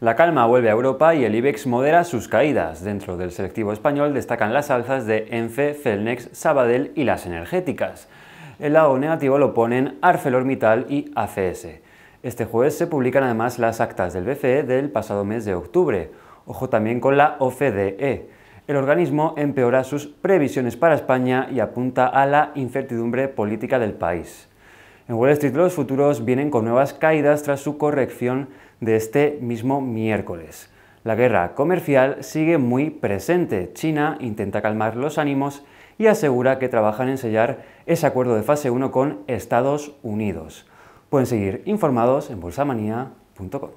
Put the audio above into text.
La calma vuelve a Europa y el IBEX modera sus caídas. Dentro del selectivo español destacan las alzas de ENFE, Felnex, Sabadell y las energéticas. El lado negativo lo ponen ArcelorMittal y ACS. Este jueves se publican además las actas del BCE del pasado mes de octubre. Ojo también con la OCDE. El organismo empeora sus previsiones para España y apunta a la incertidumbre política del país. En Wall Street los futuros vienen con nuevas caídas tras su corrección de este mismo miércoles. La guerra comercial sigue muy presente. China intenta calmar los ánimos y asegura que trabajan en sellar ese acuerdo de fase 1 con Estados Unidos. Pueden seguir informados en bolsamanía.com.